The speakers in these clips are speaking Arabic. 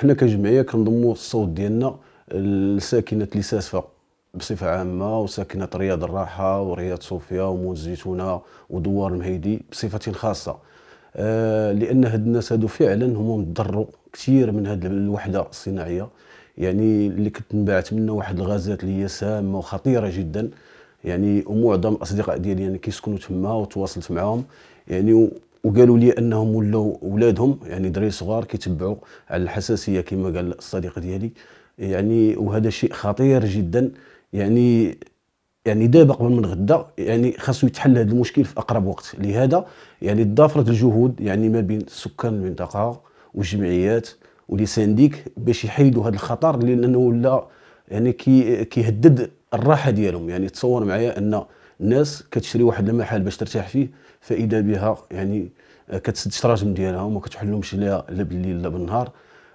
حنا كجمعيه كنضموا الصوت ديالنا لساكنه لساسفه بصفه عامه وساكنه رياض الراحه ورياض صوفيا ومون الزيتونه ودوار المهيدي بصفه خاصه آه لان هاد الناس هادو فعلا هما تضروا كثير من هاد الوحده الصناعيه يعني اللي كتنبعت منها واحد الغازات اللي هي سامه وخطيره جدا يعني ومعظم الاصدقاء ديالي يعني كيسكنوا تما وتواصلت معاهم يعني وقالوا لي انهم ولاو اولادهم يعني دراري صغار كيتبعوا على الحساسيه كما قال الصديق ديالي يعني وهذا شيء خطير جدا يعني يعني دابا قبل من غدا يعني خاصو يتحل هذا المشكل في اقرب وقت لهذا يعني تضافرت الجهود يعني ما بين سكان المنطقه والجمعيات ولي سانديك باش يحيدوا هذا الخطر لانه ولا يعني كي كيهدد الراحه ديالهم يعني تصور معايا ان ناس كتشري واحد المحل باش ترتاح فيه فاذا بها يعني آه، كتسد الشراجم ديالها وما كتحلهمش لا لا بالليل لا بالنهار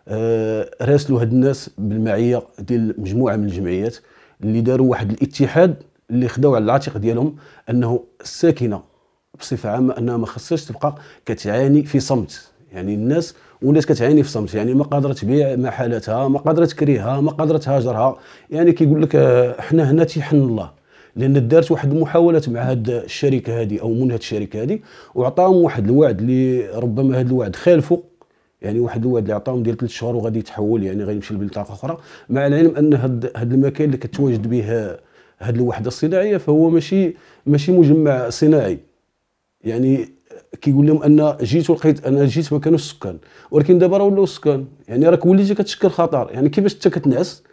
آه راسلوا هاد الناس بالمعيه ديال مجموعه من الجمعيات اللي داروا واحد الاتحاد اللي خداو على العاتق ديالهم انه الساكنه بصفه عامه انها ما خصهاش تبقى كتعاني في صمت يعني الناس والناس كتعاني في صمت يعني ما قادره تبيع محالتها ما قادره تكريها ما قادره تهاجرها يعني كيقول لك احنا آه، هنا تيحن الله لان دارت واحد المحاولات مع هاد الشركه هذه او من هاد الشركه هذه وعطاهم واحد الوعد اللي ربما هاد الوعد خالفه يعني واحد الوعد اللي عطاهم ديال ثلاث شهور وغادي يتحول يعني غيمشي لبلطاقه اخرى مع العلم ان هاد هاد المكان اللي كتواجد به هاد الوحده الصناعيه فهو ماشي ماشي مجمع صناعي يعني كيقول لهم ان جيت ولقيت انا جيت ما كانوش سكان ولكن دابا راه ولاو سكان يعني راك وليتي كتشكل خطر يعني كيفاش انت كتنعس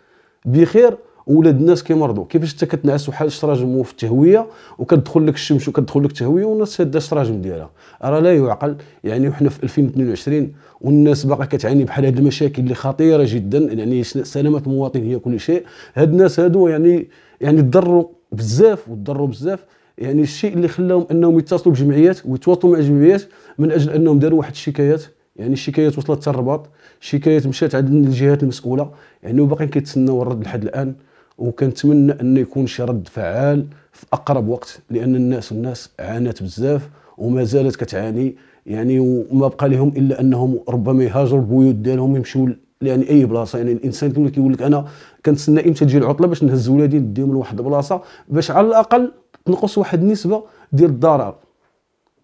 بخير ولاد الناس كيمرضوا كيفاش انت كتنعس وحال الشراجم في التهويه وكتدخل لك الشمس وكتدخل لك التهويه والناس شاده الشراجم ديالها راه لا يعقل يعني وحنا في 2022 والناس باقا كتعاني بحال هاد المشاكل اللي خطيره جدا يعني سلامه المواطن هي كل شيء هاد الناس هادو يعني يعني تضروا بزاف وتضروا بزاف يعني الشيء اللي خلاهم انهم يتصلوا بجمعيات ويتواصلوا مع جمعيات من اجل انهم داروا واحد الشكايات يعني الشكايات وصلت حتى الرباط الشكايات مشات عند الجهات المسؤوله يعني وباقيين كيتسناو الرد لحد الان وكنتمنى انه يكون شي رد فعال في اقرب وقت لان الناس الناس عانت بزاف وما زالت كتعاني يعني وما بقى لهم الا انهم ربما يهاجروا البيوت ديالهم يمشوا يعني اي بلاصه يعني الانسان كيولي كيقول لك انا كنتسنى امتى تجي العطله باش نهز ولادي نديهم لواحد البلاصه باش على الاقل تنقص واحد النسبه ديال الضرر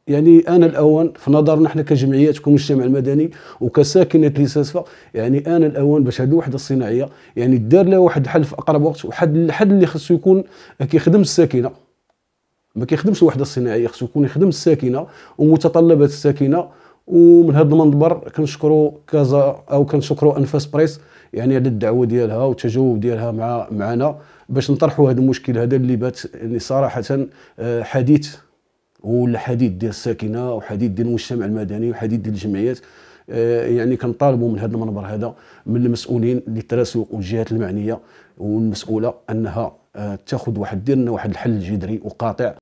يعني انا الاوان في نظرنا احنا كجمعيات كمجتمع المدني وكساكنه لساسفه يعني انا الاوان باش هذه الوحده الصناعيه يعني دار لها واحد الحل في اقرب وقت وحد الحل اللي خصو يكون كيخدم الساكنه ما كيخدمش الوحده الصناعيه خصو يكون يخدم الساكنه ومتطلبات الساكنه ومن هذا المنبر كنشكروا كازا او كنشكروا انفاس بريس يعني على الدعوه ديالها والتجاوب ديالها مع معنا باش نطرحوا هذا المشكل هذا اللي بات يعني صراحه آه، حديث والحديد ديال الساكنه وحديد ديال المجتمع المدني وحديد ديال الجمعيات آه، يعني كنطالبوا من هذا المنبر هذا من المسؤولين اللي تراسوا والجهات المعنيه والمسؤوله انها آه، تاخذ واحد ديرنا واحد الحل جذري وقاطع